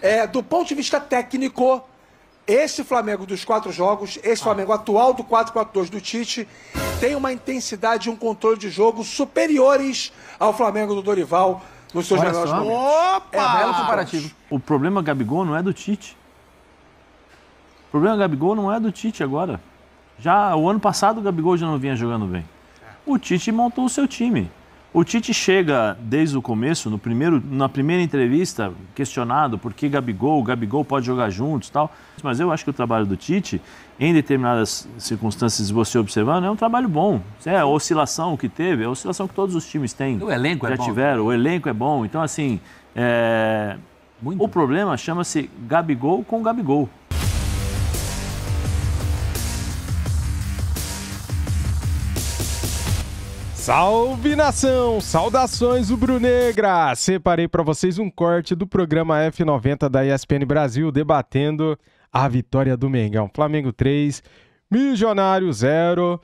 É, do ponto de vista técnico, esse Flamengo dos quatro jogos, esse ah. Flamengo atual do 4-4-2 do Tite, tem uma intensidade e um controle de jogo superiores ao Flamengo do Dorival nos seus melhores momentos. Opa! É, belo comparativo. O problema Gabigol não é do Tite. O problema Gabigol não é do Tite agora. Já o ano passado o Gabigol já não vinha jogando bem. É. O Tite montou o seu time. O Tite chega desde o começo, no primeiro, na primeira entrevista, questionado por que Gabigol, Gabigol pode jogar juntos tal. Mas eu acho que o trabalho do Tite, em determinadas circunstâncias, você observando, é um trabalho bom. É a oscilação que teve, é a oscilação que todos os times têm. O elenco é já é bom. tiveram, o elenco é bom. Então, assim, é... o problema chama-se Gabigol com Gabigol. Salve nação! Saudações Negra. Separei para vocês um corte do programa F90 da ESPN Brasil debatendo a vitória do Mengão. Flamengo 3, Milionário 0.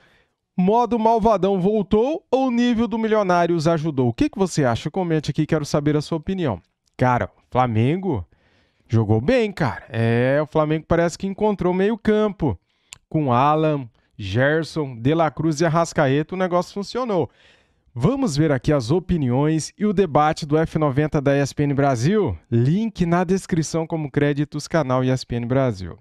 Modo malvadão voltou ou nível do Milionários ajudou? O que, que você acha? Comente aqui, quero saber a sua opinião. Cara, Flamengo jogou bem, cara. É, o Flamengo parece que encontrou meio campo com Alan, Gerson, De La Cruz e Arrascaeta, o negócio funcionou. Vamos ver aqui as opiniões e o debate do F90 da ESPN Brasil? Link na descrição como créditos, canal ESPN Brasil.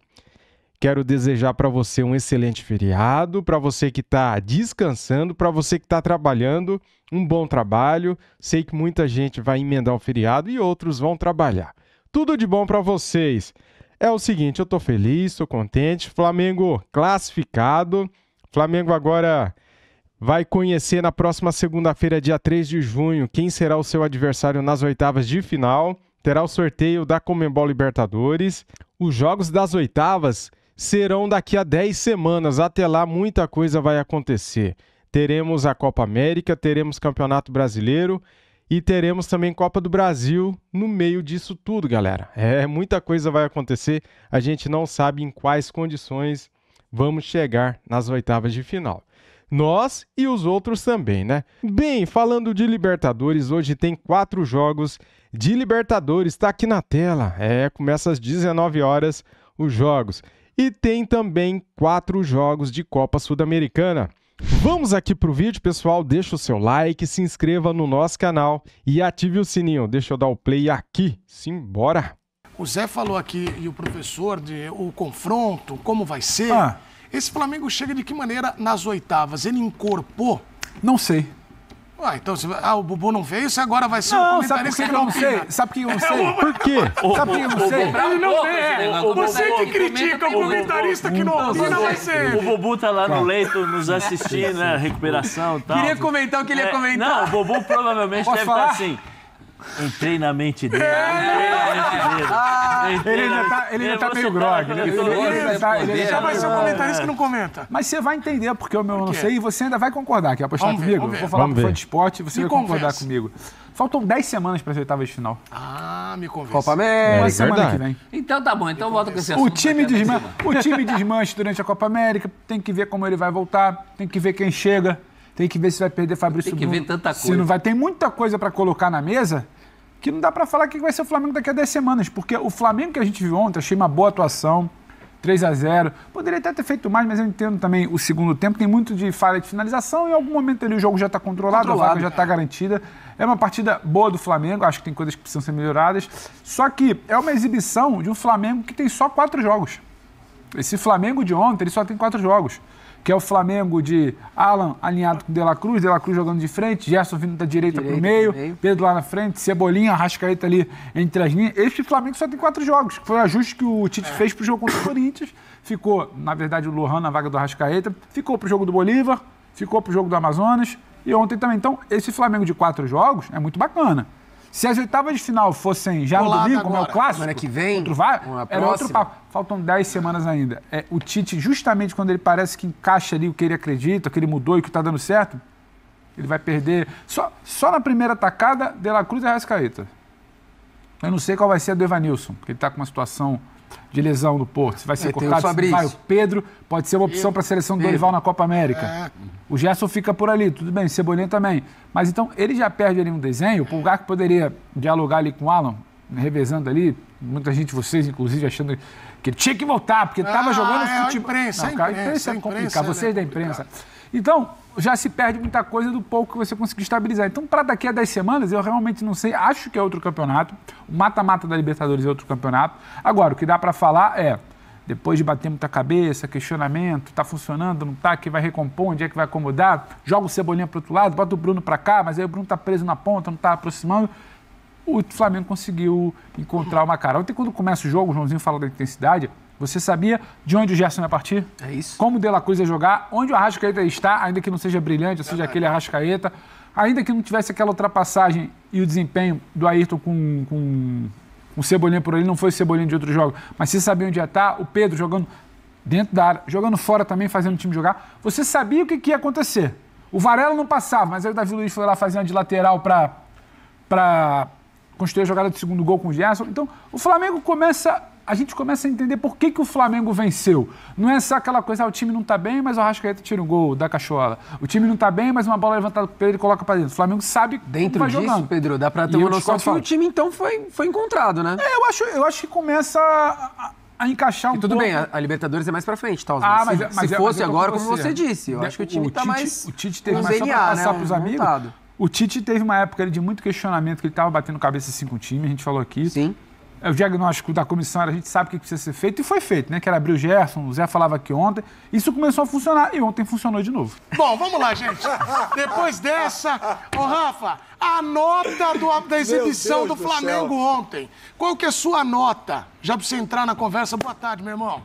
Quero desejar para você um excelente feriado, para você que está descansando, para você que está trabalhando, um bom trabalho. Sei que muita gente vai emendar o feriado e outros vão trabalhar. Tudo de bom para vocês. É o seguinte, eu tô feliz, tô contente. Flamengo classificado. Flamengo agora vai conhecer na próxima segunda-feira, dia 3 de junho, quem será o seu adversário nas oitavas de final. Terá o sorteio da Comembol Libertadores. Os jogos das oitavas serão daqui a 10 semanas. Até lá, muita coisa vai acontecer. Teremos a Copa América, teremos Campeonato Brasileiro e teremos também Copa do Brasil no meio disso tudo, galera. É, muita coisa vai acontecer. A gente não sabe em quais condições vamos chegar nas oitavas de final. Nós e os outros também, né? Bem, falando de Libertadores, hoje tem quatro jogos de Libertadores, tá aqui na tela. É, começa às 19 horas os jogos. E tem também quatro jogos de Copa Sul-Americana. Vamos aqui para o vídeo, pessoal. Deixa o seu like, se inscreva no nosso canal e ative o sininho. Deixa eu dar o play aqui. Simbora! O Zé falou aqui e o professor de o confronto, como vai ser. Ah. Esse Flamengo chega de que maneira nas oitavas? Ele incorporou? Não sei. Ah, então, ah, o Bubu não veio, você agora vai ser não, o comentarista sabe que eu não sei? Sabe que eu não é sei? Por quê? Sabe que eu não sei? Ele não é. Você que critica o comentarista que não opina vai ser O Bubu tá lá no leito nos assistindo, né? Recuperação e tal. Queria comentar o que ele ia é, comentar. Não, o Bubu provavelmente deve estar tá assim... Entrei na mente dele. É. Ah. Ele ainda tá, ele ainda tá é, meio grog. Né? Ele, ele, ele ainda tá. Ele ainda tá que não comenta. Mas você vai entender, porque o meu não sei, e você ainda vai concordar, quer apostar vamos comigo? Ver, vou falar pro fã de esporte, você vai concordar comigo. Faltam 10 semanas para as oitavas de final. Ah, me convence. Copa América. É, semana que vem. Então tá bom, então volta com esse assunto. O time, desman o time desmanche durante a Copa América, tem que ver como ele vai voltar, tem que ver quem chega, tem que ver se vai perder Fabrício Tem que Bruno, ver tanta coisa. Se não vai, tem muita coisa para colocar na mesa que não dá para falar que vai ser o Flamengo daqui a 10 semanas, porque o Flamengo que a gente viu ontem, achei uma boa atuação, 3 a 0 Poderia até ter feito mais, mas eu entendo também o segundo tempo. Tem muito de falha de finalização. Em algum momento ali o jogo já está controlado, controlado, a vaga já está garantida. É uma partida boa do Flamengo. Acho que tem coisas que precisam ser melhoradas. Só que é uma exibição de um Flamengo que tem só quatro jogos. Esse Flamengo de ontem, ele só tem quatro jogos que é o Flamengo de Alan alinhado com De La Cruz, De La Cruz jogando de frente, Gerson vindo da direita, para o meio, meio, Pedro lá na frente, Cebolinha, Rascaeta ali entre as linhas. Esse Flamengo só tem quatro jogos, que foi o ajuste que o Tite é. fez para o jogo contra o Corinthians. Ficou, na verdade, o Lohan na vaga do Rascaeta, ficou para o jogo do Bolívar, ficou para o jogo do Amazonas e ontem também. Então, esse Flamengo de quatro jogos é muito bacana. Se as oitavas de final fossem já Colado no domingo, agora, como é o clássico, semana que vem, outro vai, era outro papo. Faltam 10 semanas ainda. É, o Tite, justamente quando ele parece que encaixa ali o que ele acredita, o que ele mudou e o que está dando certo, ele vai perder. Só, só na primeira tacada, De La Cruz e Arrascaeta. Eu não sei qual vai ser a do Evanilson, porque ele está com uma situação de lesão do Porto. vai ser é, cortado, o vai o Pedro, pode ser uma opção para a seleção do Dorival na Copa América. É. O Gerson fica por ali, tudo bem, o Cebolinha também. Mas então ele já perde ali um desenho, o lugar que poderia dialogar ali com o Alan, revezando ali, muita gente, vocês inclusive, achando que ele tinha que voltar, porque estava ah, jogando é, futebol. A imprensa, não, é a imprensa, a imprensa é complicado, vocês é da imprensa. Então, já se perde muita coisa do pouco que você conseguiu estabilizar. Então, para daqui a 10 semanas, eu realmente não sei. Acho que é outro campeonato. O mata-mata da Libertadores é outro campeonato. Agora, o que dá para falar é depois de bater muita cabeça, questionamento, tá funcionando, não tá, que vai recompor, onde é que vai acomodar, joga o Cebolinha para outro lado, bota o Bruno para cá, mas aí o Bruno tá preso na ponta, não tá aproximando. O Flamengo conseguiu encontrar uma cara. Ontem, quando começa o jogo, o Joãozinho fala da intensidade, você sabia de onde o Gerson ia partir? É isso. Como o De La Cruz ia jogar, onde o Arrascaeta está, ainda que não seja brilhante, ou seja, aquele Arrascaeta, ainda que não tivesse aquela ultrapassagem e o desempenho do Ayrton com, com o Cebolinha por ali, não foi o Cebolinha de outro jogo, mas você sabia onde ia estar, o Pedro jogando dentro da área, jogando fora também, fazendo o time jogar, você sabia o que, que ia acontecer. O Varela não passava, mas aí o Davi Luiz foi lá fazendo de lateral para construir a jogada do segundo gol com o Gerson. Então, o Flamengo começa a gente começa a entender por que, que o Flamengo venceu. Não é só aquela coisa, ah, o time não está bem, mas o Arrascaeta tira um gol da cachola. O time não está bem, mas uma bola levantada pelo ele coloca para dentro. O Flamengo sabe dentro vai disso, jogando. Pedro, dá para ter e uma noção que o time então foi, foi encontrado, né? É, eu acho, eu acho que começa a, a encaixar um e tudo pouco. bem, a, a, Libertadores é mais pra frente, tá? Ah, mas, se, é, mas, se é, fosse mas é agora, como você disse, eu de, acho que o time está tá mais. O Tite teve mais DNA, só passar né, pros amigos. Montado. O Tite teve uma época de muito questionamento, que ele tava batendo cabeça assim com o time, a gente falou aqui. Sim. É, o diagnóstico da comissão era a gente sabe o que precisa ser feito e foi feito, né? Que era abrir o Gerson, o Zé falava aqui ontem. Isso começou a funcionar e ontem funcionou de novo. Bom, vamos lá, gente. Depois dessa, ô Rafa, a nota do, da exibição do Flamengo do ontem. Qual que é a sua nota? Já pra você entrar na conversa, boa tarde, meu irmão.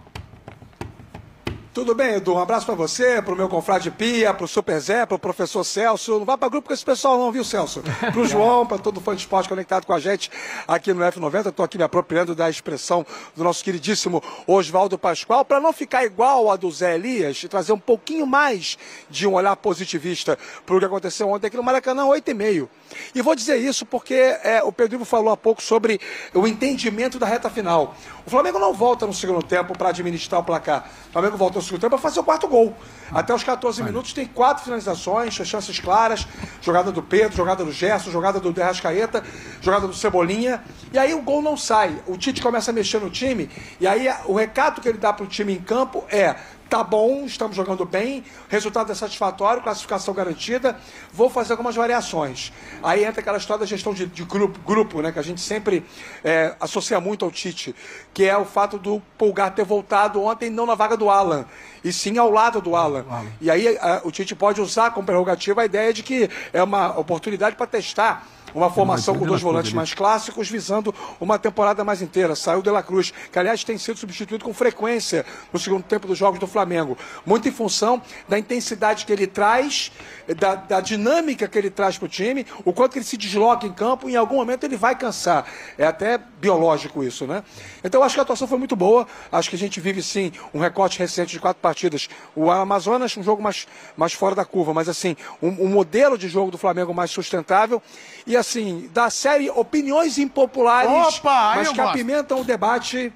Tudo bem, Edu? Um abraço para você, para o meu confrade Pia, para o Super Zé, para o professor Celso. Não vá para grupo com esse pessoal não, viu, Celso? Para o João, para todo fã de esporte conectado com a gente aqui no F90. Estou aqui me apropriando da expressão do nosso queridíssimo Oswaldo Pascoal, para não ficar igual a do Zé Elias e trazer um pouquinho mais de um olhar positivista para o que aconteceu ontem aqui no Maracanã, 8 e meio. E vou dizer isso porque é, o Pedro Ivo falou há pouco sobre o entendimento da reta final. O Flamengo não volta no segundo tempo para administrar o placar. O Flamengo volta segundo tempo para fazer o quarto gol. Hum. Até os 14 minutos tem quatro finalizações, chances claras, jogada do Pedro, jogada do Gerson, jogada do Derrascaeta, jogada do Cebolinha. E aí o gol não sai. O Tite começa a mexer no time, e aí o recado que ele dá para o time em campo é: tá bom, estamos jogando bem, resultado é satisfatório, classificação garantida, vou fazer algumas variações. Aí entra aquela história da gestão de, de grupo, grupo, né, que a gente sempre é, associa muito ao Tite, que é o fato do Pulgar ter voltado ontem não na vaga do Alan, e sim ao lado do Alan. E aí a, o Tite pode usar como prerrogativa a ideia de que é uma oportunidade para testar uma formação com dois volantes mais clássicos, visando uma temporada mais inteira. Saiu De La Cruz, que aliás tem sido substituído com frequência no segundo tempo dos jogos do Flamengo. Muito em função da intensidade que ele traz, da, da dinâmica que ele traz para o time, o quanto ele se desloca em campo, em algum momento ele vai cansar. É até biológico isso, né? Então acho que a atuação foi muito boa. Acho que a gente vive sim um recorte recente de quatro partidas. O Amazonas, um jogo mais, mais fora da curva, mas assim, um, um modelo de jogo do Flamengo mais sustentável. E a assim, da série Opiniões Impopulares, Opa, mas que gosto. apimentam o debate.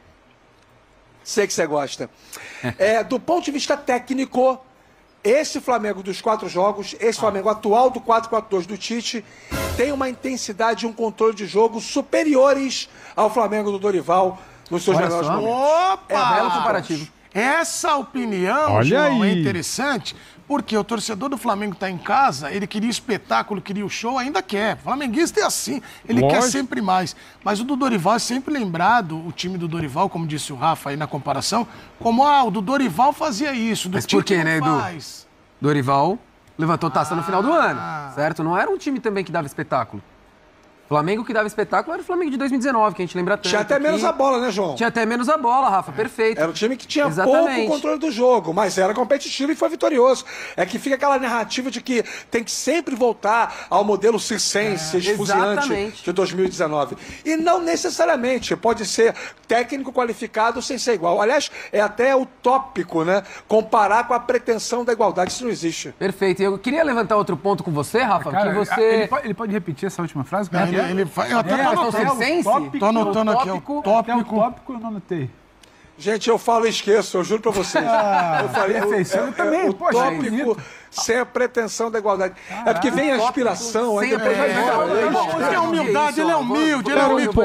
Sei que você gosta. é, do ponto de vista técnico, esse Flamengo dos quatro jogos, esse Flamengo atual do 4-4-2 do Tite, tem uma intensidade e um controle de jogo superiores ao Flamengo do Dorival nos seus Olha melhores só. momentos. É Opa! É belo comparativo. Essa opinião Olha João, é interessante, porque o torcedor do Flamengo está em casa, ele queria espetáculo, queria o show, ainda quer. O flamenguista é assim, ele quer sempre mais. Mas o do Dorival é sempre lembrado, o time do Dorival, como disse o Rafa aí na comparação, como ah, o do Dorival fazia isso, do Mas por quê, né, Edu? Faz. Dorival levantou taça ah. no final do ah. ano, certo? Não era um time também que dava espetáculo. Flamengo que dava espetáculo era o Flamengo de 2019, que a gente lembra tanto. Tinha até menos a bola, né, João? Tinha até menos a bola, Rafa, perfeito. Era um time que tinha Exatamente. pouco controle do jogo, mas era competitivo e foi vitorioso. É que fica aquela narrativa de que tem que sempre voltar ao modelo circense, é, esfuziante de 2019. E não necessariamente pode ser técnico qualificado sem ser igual. Aliás, é até utópico, né? Comparar com a pretensão da igualdade, isso não existe. Perfeito. Eu queria levantar outro ponto com você, Rafa, Cara, que você... Ele pode, ele pode repetir essa última frase? Não, ele, né? ele faz. Eu até é, tô anotando. É tópico, tô anotando aqui, é o tópico. Até o tópico eu não anotei. Gente, eu falo e esqueço, eu juro pra vocês. Ah, eu falei. Perfeição, eu, eu, eu também, é, é, o Poxa, é tópico, sem a pretensão da igualdade. Caraca, é porque vem a aspiração, aí depois vai embora. Ele é humildade, ele é humilde, ele é humilde.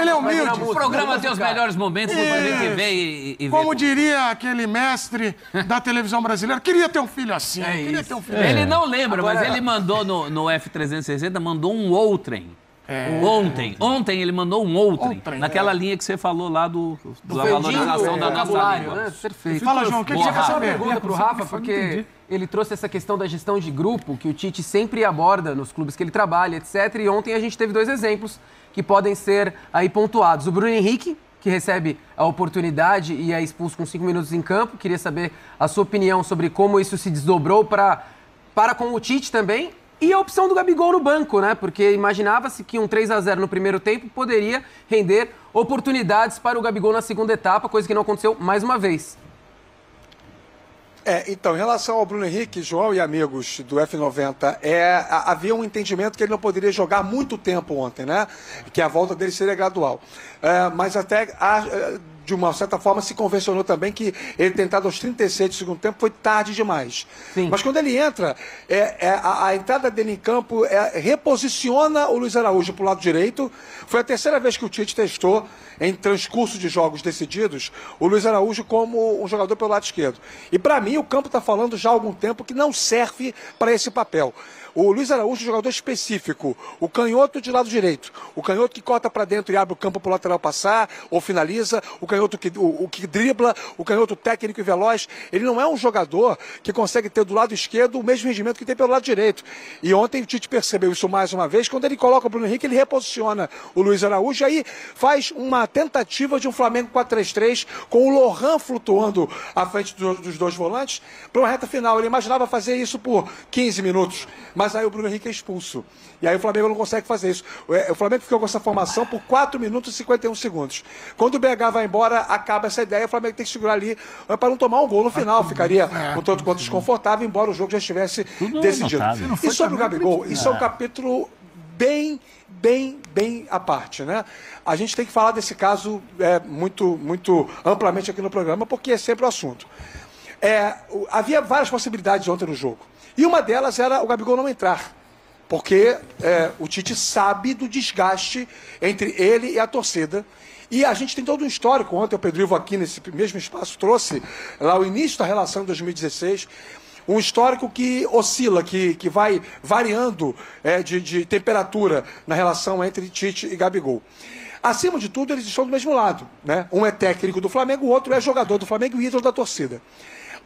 Ele é humilde. O programa tem os melhores momentos do Bandeira TV e, e Como diria aquele mestre da televisão brasileira, queria ter um filho assim. É queria ter um filho Ele assim. não lembra, mas ele mandou no, no F360, mandou um outrem. É. ontem. Ontem ele mandou um outro naquela é. linha que você falou lá do, do da valorização é, da nossa língua. Né? Perfeito. Fala, João, o que, que você quer Uma pergunta para o Rafa, porque ele trouxe essa questão da gestão de grupo que o Tite sempre aborda nos clubes que ele trabalha, etc. E ontem a gente teve dois exemplos que podem ser aí pontuados. O Bruno Henrique, que recebe a oportunidade e é expulso com cinco minutos em campo. Queria saber a sua opinião sobre como isso se desdobrou para, para com o Tite também e a opção do Gabigol no banco, né? Porque imaginava-se que um 3 a 0 no primeiro tempo poderia render oportunidades para o Gabigol na segunda etapa, coisa que não aconteceu mais uma vez. É, então, em relação ao Bruno Henrique, João e amigos do F90, é, havia um entendimento que ele não poderia jogar muito tempo ontem, né? Que a volta dele seria gradual. É, mas até a, de uma certa forma, se convencionou também que ele tentado aos 36 do segundo tempo foi tarde demais. Sim. Mas quando ele entra, é, é, a, a, entrada dele em campo é, reposiciona o Luiz Araújo para o lado direito. Foi a terceira vez que o Tite testou, em transcurso de jogos decididos, o Luiz Araújo como um jogador pelo lado esquerdo. E para mim, o campo está falando já há algum tempo que não serve para esse papel. O Luiz Araújo, jogador específico, o canhoto de lado direito, o canhoto que corta para dentro e abre o campo para o lateral passar ou finaliza, o canhoto canhoto que, o, o, que dribla, o canhoto técnico e veloz. Ele não é um jogador que consegue ter do lado esquerdo o mesmo rendimento que tem pelo lado direito. E ontem o Tite percebeu isso mais uma vez. Quando ele coloca o Bruno Henrique, ele reposiciona o Luiz Araújo. E aí faz uma tentativa de um Flamengo 4-3-3 com o Lohan flutuando à frente do, dos dois volantes para uma reta final. Ele imaginava fazer isso por 15 minutos, mas aí o Bruno Henrique é expulso. E aí o Flamengo não consegue fazer isso. É, o Flamengo ficou com essa formação por 4 minutos e 51 segundos. Quando o BH vai embora, hora acaba essa ideia, o Flamengo tem que segurar ali para não tomar um gol no final. Ah, ficaria é. um tanto quanto desconfortável, embora o jogo já estivesse Tudo é decidido. E sobre o Gabigol, isso é um é. capítulo bem, bem, bem à parte, né? A gente tem que falar desse caso é, muito, muito amplamente aqui no programa, porque é sempre o assunto. É, havia várias possibilidades ontem no jogo. E uma delas era o Gabigol não entrar. Porque é, o Tite sabe do desgaste entre ele e a torcida e a gente tem todo um histórico. Ontem o Pedro Ivo aqui nesse mesmo espaço trouxe lá o início da relação em 2016 um histórico que oscila, que, que vai variando é, de, de, temperatura na relação entre Tite e Gabigol. Acima de tudo, eles estão do mesmo lado. Né? Um é técnico do Flamengo, o outro é jogador do Flamengo e ídolo da torcida.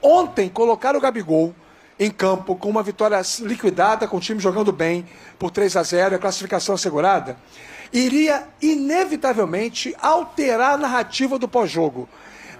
Ontem, colocaram o Gabigol em campo com uma vitória liquidada, com o time jogando bem, por 3 a 0 a classificação assegurada iria inevitavelmente alterar a narrativa do pós-jogo.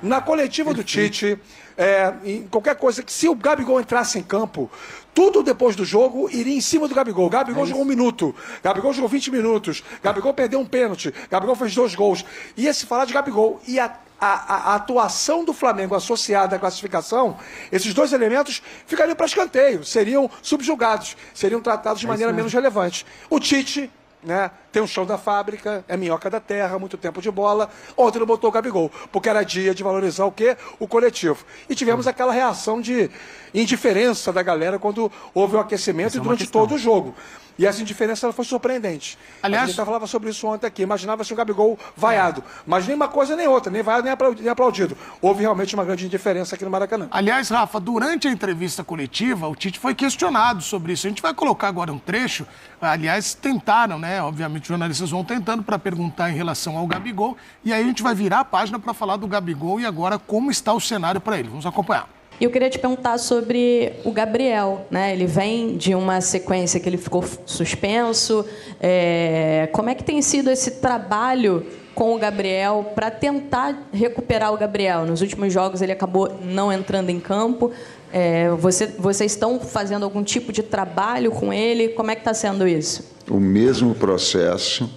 Na coletiva do Tite, é, em qualquer coisa, que se o Gabigol entrasse em campo, tudo depois do jogo iria em cima do Gabigol. Gabigol é jogou um minuto, Gabigol jogou 20 minutos, Gabigol perdeu um pênalti, Gabigol fez dois gols. Ia se falar de Gabigol. E a, a, a atuação do Flamengo associada à classificação, esses dois elementos ficariam para escanteio, seriam subjugados, seriam tratados de é maneira menos relevante. O Tite né? Tem um chão da fábrica, é minhoca da terra, muito tempo de bola. Ontem não botou o Gabigol, porque era dia de valorizar o quê? O coletivo. E tivemos aquela reação de indiferença da galera quando houve o aquecimento Essa é e durante é todo o jogo. E essa indiferença foi surpreendente. Aliás, a gente já falava sobre isso ontem aqui. Imaginava-se um Gabigol vaiado. Mas nem uma coisa nem outra, nem vaiado nem aplaudido. Houve realmente uma grande indiferença aqui no Maracanã. Aliás, Rafa, durante a entrevista coletiva, o Tite foi questionado sobre isso. A gente vai colocar agora um trecho. Aliás, tentaram, né? Obviamente, os jornalistas vão tentando para perguntar em relação ao Gabigol. E aí a gente vai virar a página para falar do Gabigol e agora como está o cenário para ele. Vamos acompanhar. E eu queria te perguntar sobre o Gabriel. Né? Ele vem de uma sequência que ele ficou suspenso. É... Como é que tem sido esse trabalho com o Gabriel para tentar recuperar o Gabriel? Nos últimos jogos ele acabou não entrando em campo. É... Você, vocês estão fazendo algum tipo de trabalho com ele? Como é que está sendo isso? O mesmo processo,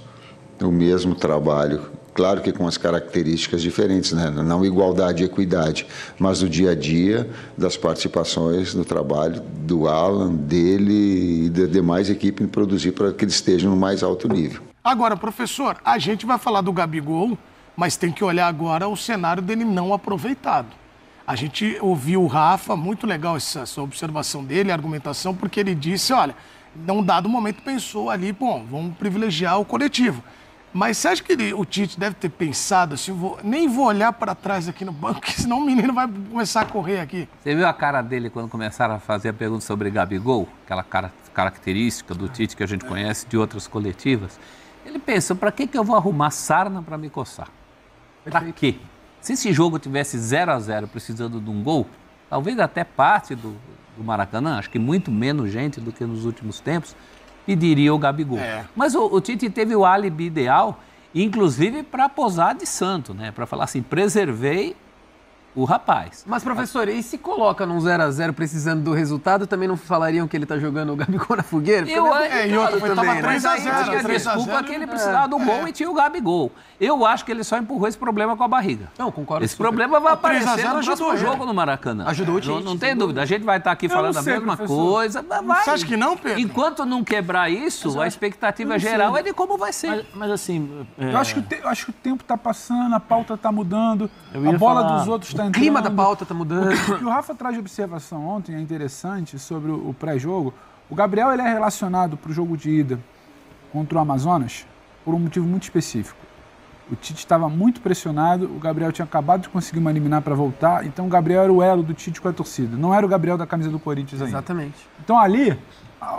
o mesmo trabalho Claro que com as características diferentes, né? não igualdade e equidade, mas o dia a dia das participações no trabalho do Alan, dele e da demais equipe em produzir para que eles estejam no mais alto nível. Agora, professor, a gente vai falar do Gabigol, mas tem que olhar agora o cenário dele não aproveitado. A gente ouviu o Rafa, muito legal essa, essa observação dele, a argumentação, porque ele disse, olha, num dado momento pensou ali, bom, vamos privilegiar o coletivo. Mas você acha que ele, o Tite deve ter pensado assim, vou, nem vou olhar para trás aqui no banco, senão o menino vai começar a correr aqui. Você viu a cara dele quando começaram a fazer a pergunta sobre Gabigol? Aquela cara, característica do Tite que a gente conhece de outras coletivas. Ele pensou, para que, que eu vou arrumar sarna para me coçar? Para quê? Se esse jogo tivesse 0 a 0 precisando de um gol, talvez até parte do, do Maracanã, acho que muito menos gente do que nos últimos tempos, pediria o Gabigol. É. Mas o, o, Tite teve o álibi ideal, inclusive para posar de santo, né? Para falar assim, preservei o rapaz. Mas, professor, e se coloca num 0 a 0 precisando do resultado, também não falariam que ele tá jogando o Gabigol na fogueira? Eu é acho é, e outro, também, tava 3 né? a 0 3 a desculpa 0, que ele precisava é, do gol é. e tinha o Gabigol. Eu acho que ele só empurrou esse problema com a barriga. Não, concordo. Esse super. problema vai aparecer no próximo jogo no Maracanã. Ajudou o time. Não, tem dúvida. A gente vai estar tá aqui falando a mesma coisa. Você acha que não, Pedro? Enquanto não quebrar isso, a expectativa geral é de como vai ser. Mas, assim... Eu é, acho que, o acho que o tempo tá passando, a pauta tá mudando, a bola dos outros tá o clima da pauta está mudando. O o Rafa traz de observação ontem é interessante sobre o pré-jogo. O Gabriel ele é relacionado para o jogo de ida contra o Amazonas por um motivo muito específico. O Tite estava muito pressionado, o Gabriel tinha acabado de conseguir uma eliminar para voltar, então o Gabriel era o elo do Tite com a torcida, não era o Gabriel da camisa do Corinthians ainda. Exatamente. Então ali,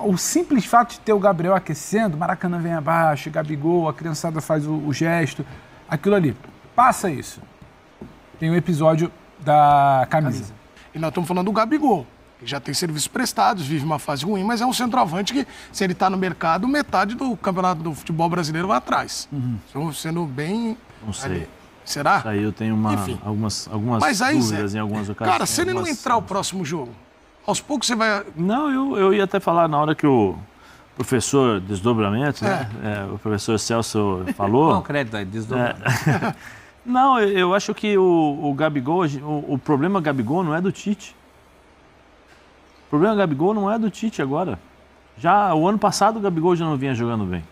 o simples fato de ter o Gabriel aquecendo, Maracanã vem abaixo, Gabigol, a criançada faz o, o gesto, aquilo ali. Passa isso tem um episódio da camisa. camisa. E nós estamos falando do Gabigol, que já tem serviços prestados, vive uma fase ruim, mas é um centroavante que, se ele está no mercado, metade do campeonato do futebol brasileiro vai atrás. Uhum. Então, sendo bem. Não sei. Ali. Será? Isso aí eu tenho uma, algumas, algumas mas aí, dúvidas Zé, em algumas ocasiões. Cara, se ele não entrar o próximo jogo, aos poucos você vai. Não, eu, eu ia até falar na hora que o professor desdobramento, né? é. né? É, o professor Celso falou. Não, crédito aí, é desdobramento. É. Não, eu acho que o, o Gabigol, o, o problema Gabigol não é do Tite. O problema Gabigol não é do Tite agora. Já o ano passado o Gabigol já não vinha jogando bem.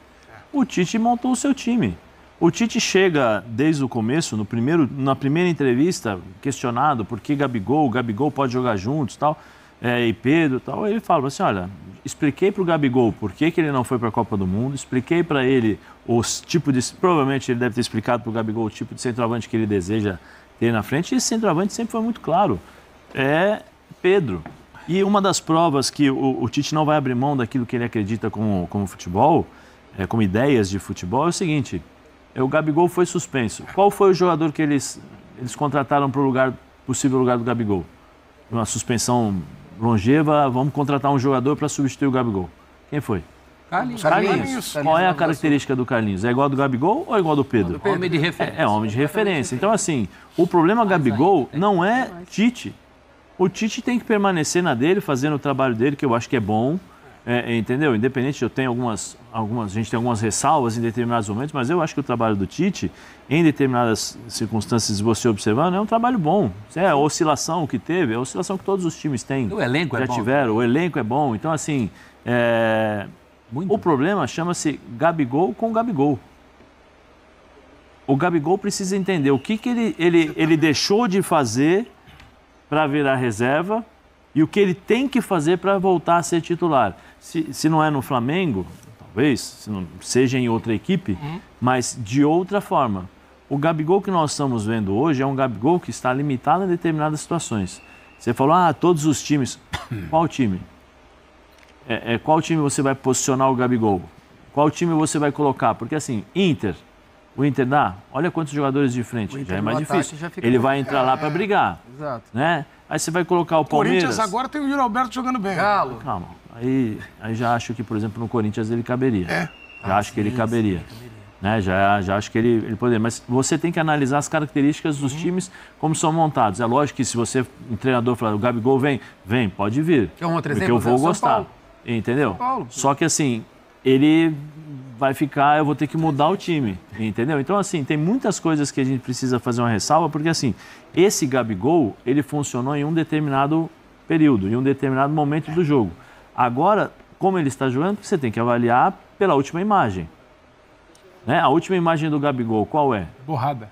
O Tite montou o seu time. O Tite chega desde o começo, no primeiro, na primeira entrevista, questionado por que Gabigol, Gabigol pode jogar juntos, tal, é, e Pedro, tal. Ele fala assim, olha, expliquei para o Gabigol por que, que ele não foi para a Copa do Mundo, expliquei para ele os tipo de. Provavelmente ele deve ter explicado para o Gabigol o tipo de centroavante que ele deseja ter na frente, e esse centroavante sempre foi muito claro: é Pedro. E uma das provas que o, o Tite não vai abrir mão daquilo que ele acredita como, como futebol, é, como ideias de futebol, é o seguinte: é, o Gabigol foi suspenso. Qual foi o jogador que eles, eles contrataram para o lugar, possível lugar do Gabigol? Uma suspensão longeva, vamos contratar um jogador para substituir o Gabigol. Quem foi? Carlinhos. Carlinhos. Carlinhos. Qual é a característica do Carlinhos? É igual do Gabigol ou é igual do Pedro? É homem de referência. É, é, homem de referência. Então, assim, o problema Gabigol não é Tite. O Tite tem que permanecer na dele, fazendo o trabalho dele, que eu acho que é bom. É, é, entendeu? Independente, eu tenho algumas, algumas, a gente tem algumas ressalvas em determinados momentos, mas eu acho que o trabalho do Tite, em determinadas circunstâncias, você observando, é um trabalho bom. É a oscilação que teve, é a oscilação que todos os times têm. O elenco é já é bom. tiveram, o elenco é bom. Então, assim, é... o problema chama-se Gabigol com Gabigol. O Gabigol precisa entender o que, que ele, ele, ele deixou de fazer para virar reserva e o que ele tem que fazer para voltar a ser titular. Se, se não é no Flamengo, talvez, se não, seja em outra equipe, uhum. mas de outra forma. O Gabigol que nós estamos vendo hoje é um Gabigol que está limitado em determinadas situações. Você falou, ah, todos os times. Qual time? É, é, qual time você vai posicionar o Gabigol? Qual time você vai colocar? Porque assim, Inter, o Inter dá, olha quantos jogadores de frente, já é mais difícil. Ele vai entrar lá para é, brigar. Exato. Né? Aí você vai colocar o Palmeiras. Corinthians agora tem o Yuri Alberto jogando bem. Galo. Calma. Aí, aí já acho que, por exemplo, no Corinthians ele caberia. É. Já ah, acho que ele caberia. Né? Já, já acho que ele, ele poderia. Mas você tem que analisar as características dos uhum. times como são montados. É lógico que se você, um treinador, falar, o Gabigol vem, vem, pode vir. Que é um outro exemplo, porque eu vou é gostar. Entendeu? Paulo, Só que assim, ele vai ficar, eu vou ter que mudar o time, entendeu? Então, assim, tem muitas coisas que a gente precisa fazer uma ressalva, porque, assim, esse Gabigol, ele funcionou em um determinado período, em um determinado momento do jogo. Agora, como ele está jogando, você tem que avaliar pela última imagem. Né? A última imagem do Gabigol, qual é? Borrada.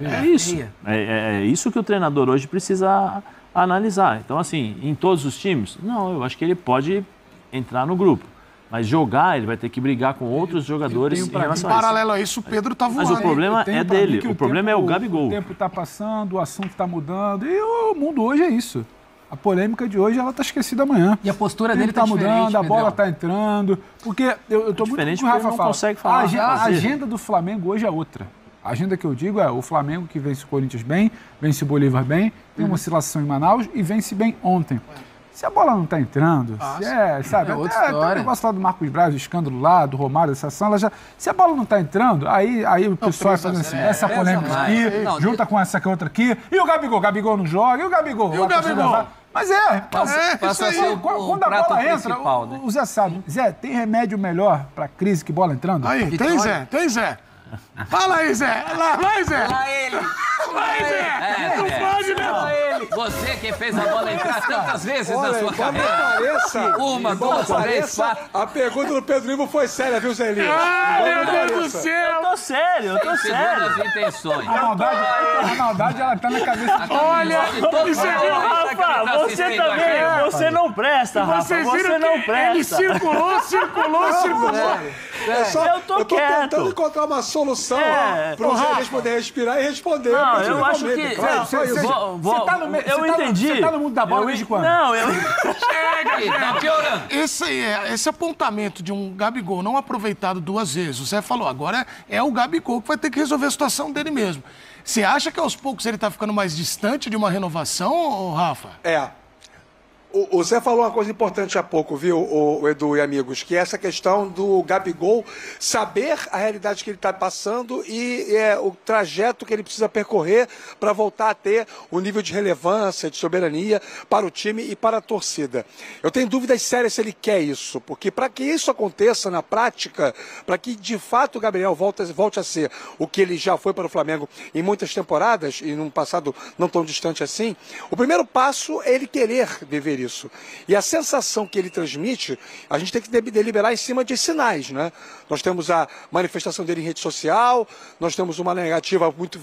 É isso. É, é, é, isso que o treinador hoje precisa analisar. Então, assim, em todos os times? Não, eu acho que ele pode entrar no grupo. Mas jogar, ele vai ter que brigar com outros jogadores em relação mim, a isso. Paralelo a isso, o Pedro tá voando. Mas é o problema é dele. O, o problema tempo, é o Gabigol. O tempo tá passando, o assunto tá mudando. E o mundo hoje é isso. A polêmica de hoje ela tá esquecida amanhã. E a postura dele tá, tá mudando, a bola tá entrando. Porque eu, eu tô é muito com o Rafa não fala. consegue falar. A, a agenda do Flamengo hoje é outra. A agenda que eu digo é o Flamengo que vence o Corinthians bem, vence o Bolívar bem, tem uma oscilação em Manaus e vence bem ontem se a bola não está entrando, ah, é, sabe? É outra até, até o negócio lá do Marcos Braz, o escândalo lá, do Romário, essa ação, ela já. Se a bola não está entrando, aí, aí o pessoal não, é fazendo assim, é, essa polêmica aqui, não, junta com essa é outra aqui, e o Gabigol, Gabigol não joga, e o Gabigol. E o Gabigol? Mas é, é passa, é passa isso aí. O, quando a bola entra, né? o Zé sabe. Zé, tem remédio melhor para crise que bola entrando? Aí, tem Zé, tem Zé. Fala aí, Zé. Lá vai, Zé. Fala ele. Mas é, é não pode não. Você que fez a bola entrar tantas vezes Olha, na sua carreira. Apareça, Uma, duas, três, quatro. A pergunta do Pedro Lima foi séria, viu, Zelinho? Ah, meu Deus do céu. Eu tô sério, eu tô sério. as intenções. A maldade, a maldade, ela tá na cabeça de Olha, isso aqui, né? Rafa, você também, você não presta, Rafa. Vocês viram não presta. ele circulou, circulou, circulou. É, só, eu tô, eu tô tentando encontrar uma solução é. pro Zé Elias poder respirar e responder. Não, não, tá eu acho que. Claro, você, você, tá no, eu tá entendi. você tá no mundo da bola eu, desde quando? Não, eu. Chega, tá piorando. Esse, é, esse apontamento de um Gabigol não aproveitado duas vezes, o Zé falou, agora é o Gabigol que vai ter que resolver a situação dele mesmo. Você acha que aos poucos ele tá ficando mais distante de uma renovação, Rafa? É o, o, Zé falou uma coisa importante há pouco, viu, o, o Edu e amigos, que é essa questão do Gabigol saber a realidade que ele está passando e é, o trajeto que ele precisa percorrer para voltar a ter o nível de relevância, de soberania para o time e para a torcida. Eu tenho dúvidas sérias se ele quer isso, porque para que isso aconteça na prática, para que de fato o Gabriel volte, volte a ser o que ele já foi para o Flamengo em muitas temporadas e num passado não tão distante assim, o primeiro passo é ele querer viver isso isso. E a sensação que ele transmite, a gente tem que deliberar em cima de sinais, né? Nós temos a manifestação dele em rede social, nós temos uma negativa muito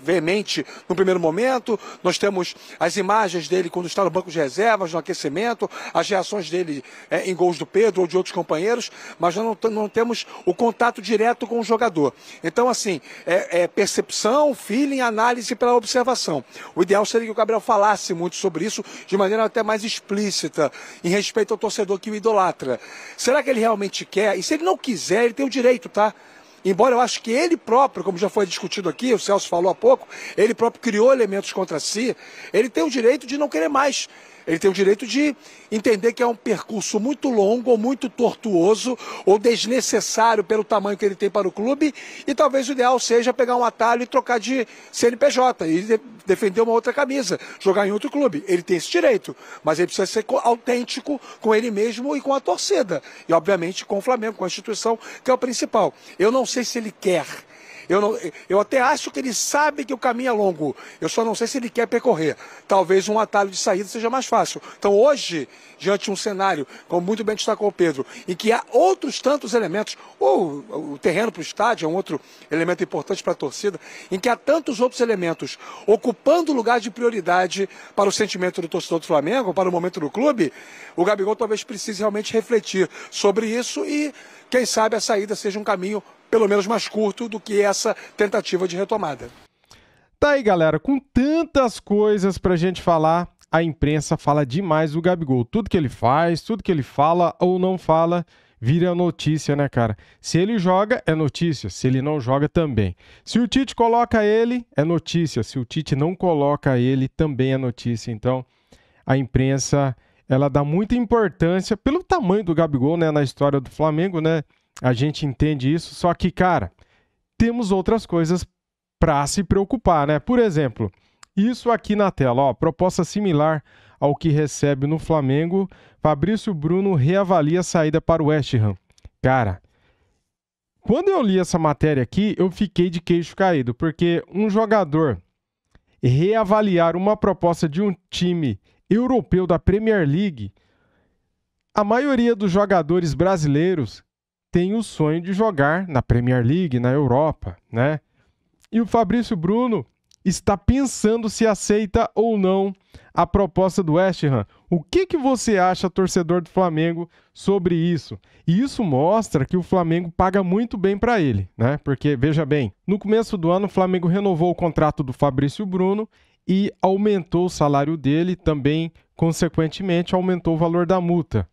veemente no primeiro momento, nós temos as imagens dele quando está no banco de reservas, no aquecimento, as reações dele é, em gols do Pedro ou de outros companheiros, mas nós não, não temos o contato direto com o jogador. Então, assim, é, é percepção, feeling, análise pela observação. O ideal seria que o Gabriel falasse muito sobre isso de maneira até mais mais explícita em respeito ao torcedor que o idolatra. Será que ele realmente quer? E se ele não quiser, ele tem o direito, tá? Embora eu acho que ele próprio, como já foi discutido aqui, o Celso falou há pouco, ele próprio criou elementos contra si, ele tem o direito de não querer mais. Ele tem o direito de entender que é um percurso muito longo, ou muito tortuoso, ou desnecessário pelo tamanho que ele tem para o clube, e talvez o ideal seja pegar um atalho e trocar de CNPJ e de defender uma outra camisa, jogar em outro clube. Ele tem esse direito, mas ele precisa ser autêntico com ele mesmo e com a torcida. E, obviamente, com o Flamengo, com a instituição, que é o principal. Eu não sei se ele quer eu, não, eu até acho que ele sabe que o caminho é longo. Eu só não sei se ele quer percorrer. Talvez um atalho de saída seja mais fácil. Então, hoje, diante de um cenário, como muito bem destacou o Pedro, em que há outros tantos elementos, ou o terreno para o estádio é um outro elemento importante para a torcida, em que há tantos outros elementos ocupando lugar de prioridade para o sentimento do torcedor do Flamengo, para o momento do clube, o Gabigol talvez precise realmente refletir sobre isso e, quem sabe, a saída seja um caminho pelo menos mais curto do que essa tentativa de retomada. Tá aí, galera, com tantas coisas pra gente falar, a imprensa fala demais do Gabigol. Tudo que ele faz, tudo que ele fala ou não fala, vira notícia, né, cara? Se ele joga, é notícia. Se ele não joga, também. Se o Tite coloca ele, é notícia. Se o Tite não coloca ele, também é notícia. Então, a imprensa, ela dá muita importância pelo tamanho do Gabigol, né, na história do Flamengo, né? A gente entende isso, só que, cara, temos outras coisas para se preocupar, né? Por exemplo, isso aqui na tela, ó, proposta similar ao que recebe no Flamengo, Fabrício Bruno reavalia a saída para o West Ham. Cara, quando eu li essa matéria aqui, eu fiquei de queixo caído, porque um jogador reavaliar uma proposta de um time europeu da Premier League, a maioria dos jogadores brasileiros tem o sonho de jogar na Premier League, na Europa, né? E o Fabrício Bruno está pensando se aceita ou não a proposta do West Ham. O que, que você acha, torcedor do Flamengo, sobre isso? E isso mostra que o Flamengo paga muito bem para ele, né? Porque, veja bem, no começo do ano o Flamengo renovou o contrato do Fabrício Bruno e aumentou o salário dele, também, consequentemente, aumentou o valor da multa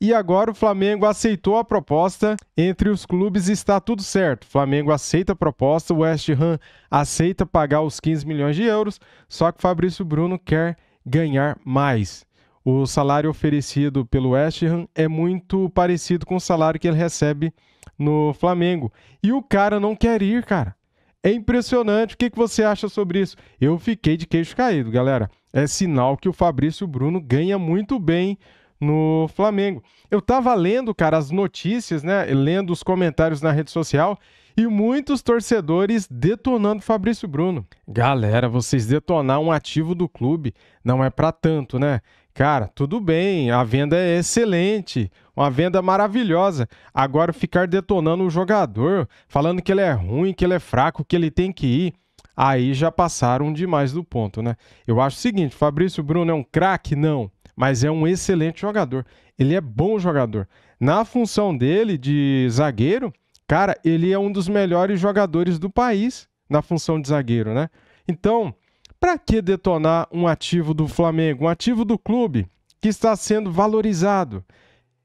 e agora o Flamengo aceitou a proposta. Entre os clubes está tudo certo. O Flamengo aceita a proposta, o West Ham aceita pagar os 15 milhões de euros, só que Fabrício Bruno quer ganhar mais. O salário oferecido pelo West Ham é muito parecido com o salário que ele recebe no Flamengo. E o cara não quer ir, cara. É impressionante. O que, que você acha sobre isso? Eu fiquei de queixo caído, galera. É sinal que o Fabrício Bruno ganha muito bem no Flamengo. Eu tava lendo, cara, as notícias, né? Lendo os comentários na rede social e muitos torcedores detonando Fabrício Bruno. Galera, vocês detonar um ativo do clube não é para tanto, né? Cara, tudo bem, a venda é excelente, uma venda maravilhosa. Agora ficar detonando o jogador, falando que ele é ruim, que ele é fraco, que ele tem que ir, aí já passaram demais do ponto, né? Eu acho o seguinte, Fabrício Bruno é um craque? Não mas é um excelente jogador. Ele é bom jogador. Na função dele de zagueiro, cara, ele é um dos melhores jogadores do país na função de zagueiro, né? Então, para que detonar um ativo do Flamengo, um ativo do clube que está sendo valorizado?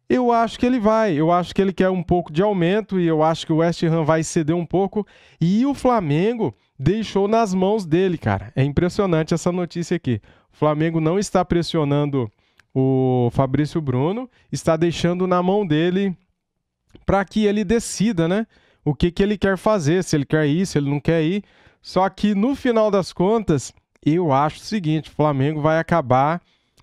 Eu acho que ele vai, eu acho que ele quer um pouco de aumento e eu acho que o West Ham vai ceder um pouco e o Flamengo deixou nas mãos dele, cara. É impressionante essa notícia aqui. O Flamengo não está pressionando o Fabrício Bruno está deixando na mão dele para que ele decida, né? O que, que ele quer fazer, se ele quer ir, se ele não quer ir. Só que no final das contas, eu acho o seguinte: o Flamengo vai acabar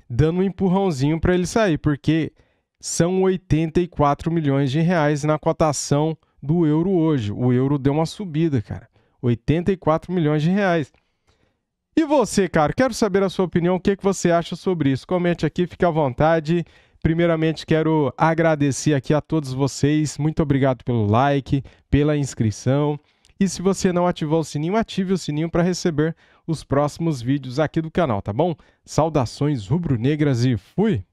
dando um empurrãozinho para ele sair, porque são 84 milhões de reais na cotação do euro hoje. O euro deu uma subida, cara. 84 milhões de reais. E você, cara, quero saber a sua opinião, o que, é que você acha sobre isso? Comente aqui, fique à vontade. Primeiramente, quero agradecer aqui a todos vocês. Muito obrigado pelo like, pela inscrição. E se você não ativou o sininho, ative o sininho para receber os próximos vídeos aqui do canal, tá bom? Saudações rubro-negras e fui!